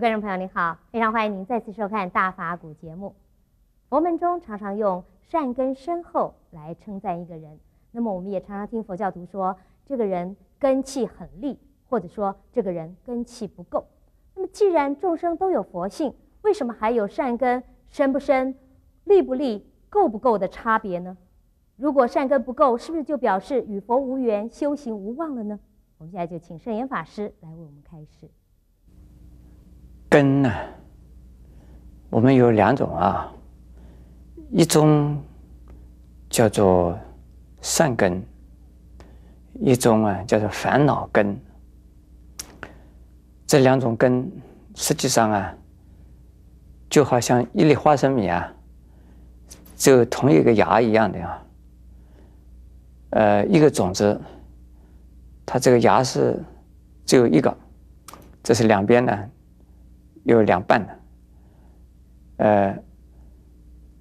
观众朋友，您好，非常欢迎您再次收看《大法古节目。佛门中常常用善根深厚来称赞一个人，那么我们也常常听佛教徒说，这个人根气很利，或者说这个人根气不够。那么既然众生都有佛性，为什么还有善根深不深、利不利、够不够的差别呢？如果善根不够，是不是就表示与佛无缘、修行无望了呢？我们现在就请圣严法师来为我们开示。根呢，我们有两种啊，一种叫做善根，一种啊叫做烦恼根。这两种根实际上啊，就好像一粒花生米啊，就同一个芽一样的啊，呃，一个种子，它这个芽是只有一个，这是两边呢。有两半的，呃，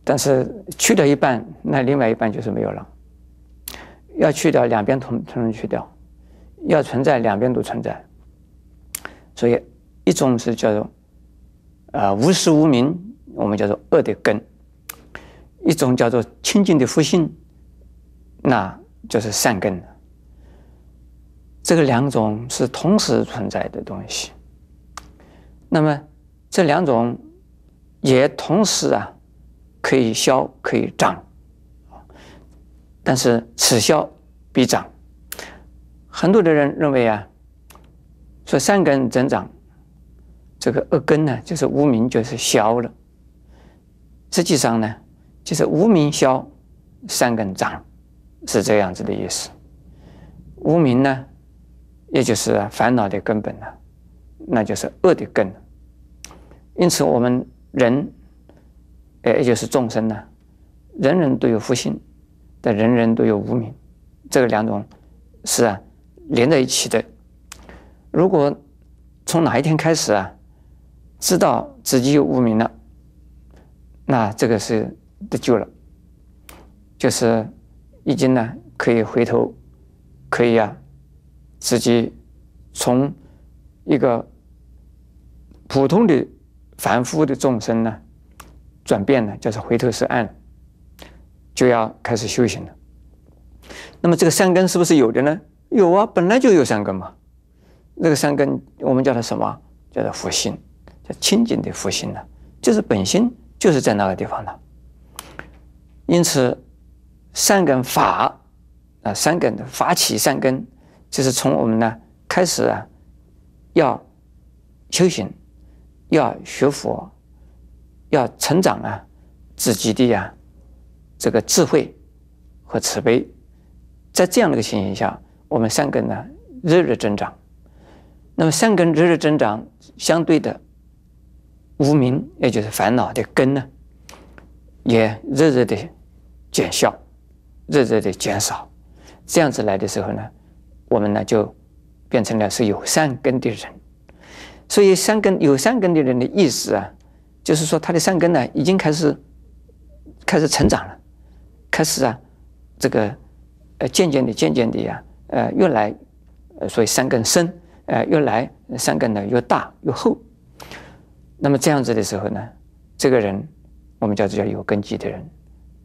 但是去掉一半，那另外一半就是没有了。要去掉两边同同时去掉，要存在两边都存在。所以一种是叫做啊无始无明，我们叫做恶的根；一种叫做清净的福性，那就是善根这个两种是同时存在的东西。那么这两种也同时啊，可以消可以长，但是此消彼长。很多的人认为啊，说善根增长，这个恶根呢就是无名，就是消了。实际上呢，就是无名消，善根长，是这样子的意思。无名呢，也就是烦恼的根本了，那就是恶的根。因此，我们人，也就是众生呢，人人都有福星，但人人都有无名，这个两种是啊连在一起的。如果从哪一天开始啊，知道自己有无名了，那这个是得救了，就是已经呢，可以回头，可以啊，自己从一个普通的。凡夫的众生呢，转变呢，就是回头是岸，就要开始修行了。那么这个三根是不是有的呢？有啊，本来就有三根嘛。那个三根，我们叫它什么？叫做佛心，叫清净的佛心呢。就是本心，就是在那个地方的。因此，三根法啊，三根的法起，三根就是从我们呢开始啊，要修行。要学佛，要成长啊，自己的呀，这个智慧和慈悲，在这样的一个情形下，我们善根呢日日增长。那么善根日日增长，相对的无名，也就是烦恼的根呢，也日日的减效，日日的减少。这样子来的时候呢，我们呢就变成了是有善根的人。所以三根有三根的人的意识啊，就是说他的三根呢已经开始，开始成长了，开始啊，这个呃渐渐的渐渐的呀，呃越来，呃所以三根深，呃越来三根呢越大越厚。那么这样子的时候呢，这个人我们叫做叫有根基的人，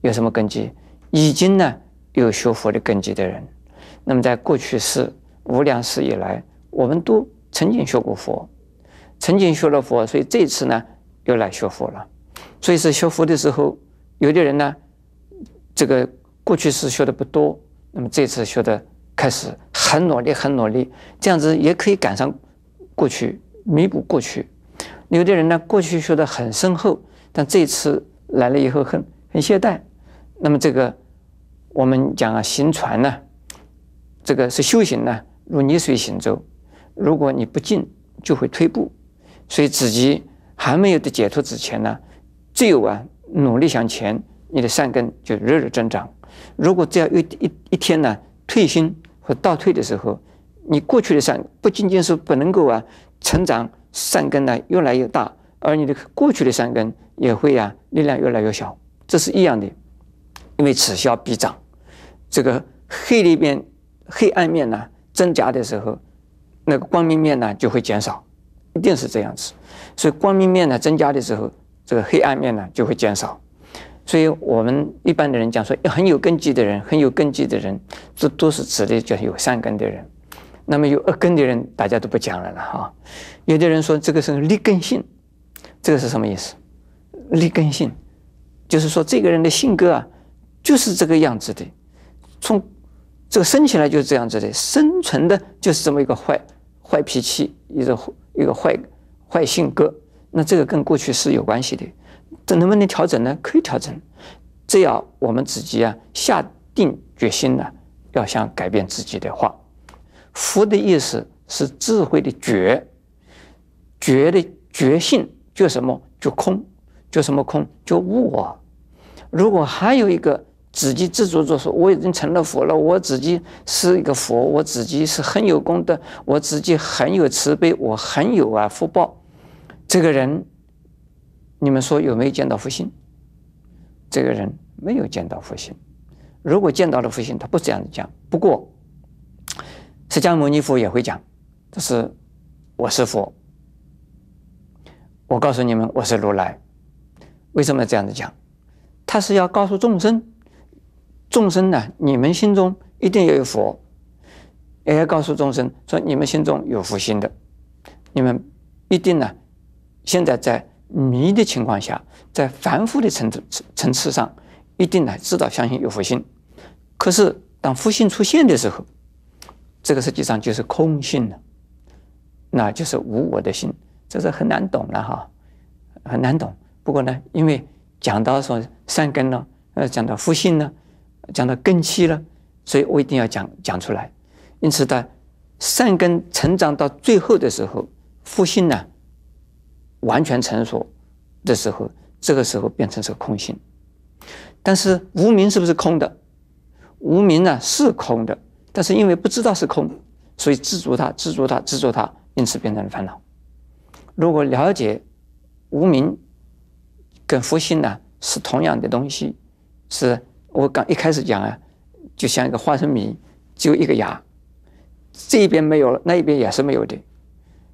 有什么根基？已经呢有学佛的根基的人。那么在过去世无量世以来，我们都曾经学过佛。曾经学了佛，所以这次呢又来学佛了。所以是学佛的时候，有的人呢，这个过去是学的不多，那么这次学的开始很努力，很努力，这样子也可以赶上过去，弥补过去。有的人呢，过去学的很深厚，但这次来了以后很很懈怠。那么这个我们讲啊，行船呢，这个是修行呢，如逆水行舟，如果你不进，就会退步。所以自己还没有得解脱之前呢，只有啊努力向前，你的善根就日日增长。如果只要一一一天呢退心或倒退的时候，你过去的善不仅仅是不能够啊成长，善根呢越来越大，而你的过去的善根也会啊力量越来越小，这是一样的，因为此消彼长，这个黑里边黑暗面呢增加的时候，那个光明面呢就会减少。一定是这样子，所以光明面呢增加的时候，这个黑暗面呢就会减少。所以我们一般的人讲说，很有根基的人，很有根基的人，这都是指的叫有善根的人。那么有恶根的人，大家都不讲了了哈。有的人说这个是劣根性，这个是什么意思？劣根性就是说这个人的性格啊，就是这个样子的，从这个生起来就是这样子的，生存的就是这么一个坏。坏脾气，一个一个坏坏性格，那这个跟过去是有关系的。这能不能调整呢？可以调整，只要我们自己啊下定决心呢，要想改变自己的话。福的意思是智慧的觉，觉的觉性就什么？就空，就什么空？就悟我。如果还有一个。自己自作作说我已经成了佛了。我自己是一个佛，我自己是很有功德，我自己很有慈悲，我很有啊福报。这个人，你们说有没有见到佛性？这个人没有见到佛性。如果见到了佛性，他不这样子讲。不过，释迦牟尼佛也会讲，这是我是佛。我告诉你们，我是如来。为什么要这样子讲？他是要告诉众生。众生呢？你们心中一定要有佛，也要告诉众生说：你们心中有佛心的，你们一定呢。现在在迷的情况下，在凡夫的层次层次上，一定呢知道相信有佛心。可是当佛心出现的时候，这个实际上就是空性了，那就是无我的心，这是很难懂了哈，很难懂。不过呢，因为讲到说善根呢，呃，讲到佛性呢。讲到根器了，所以我一定要讲讲出来。因此，在善根成长到最后的时候，复性呢完全成熟的时候，这个时候变成是个空性。但是无名是不是空的？无名呢是空的，但是因为不知道是空，所以执着它，执着它，执着它，因此变成了烦恼。如果了解无名跟福性呢是同样的东西，是。我刚一开始讲啊，就像一个花生米，只有一个芽，这一边没有了，那一边也是没有的，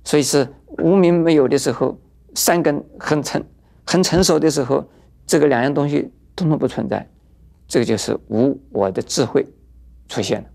所以是无名没有的时候，三根很成很成熟的时候，这个两样东西通通不存在，这个就是无我的智慧出现了。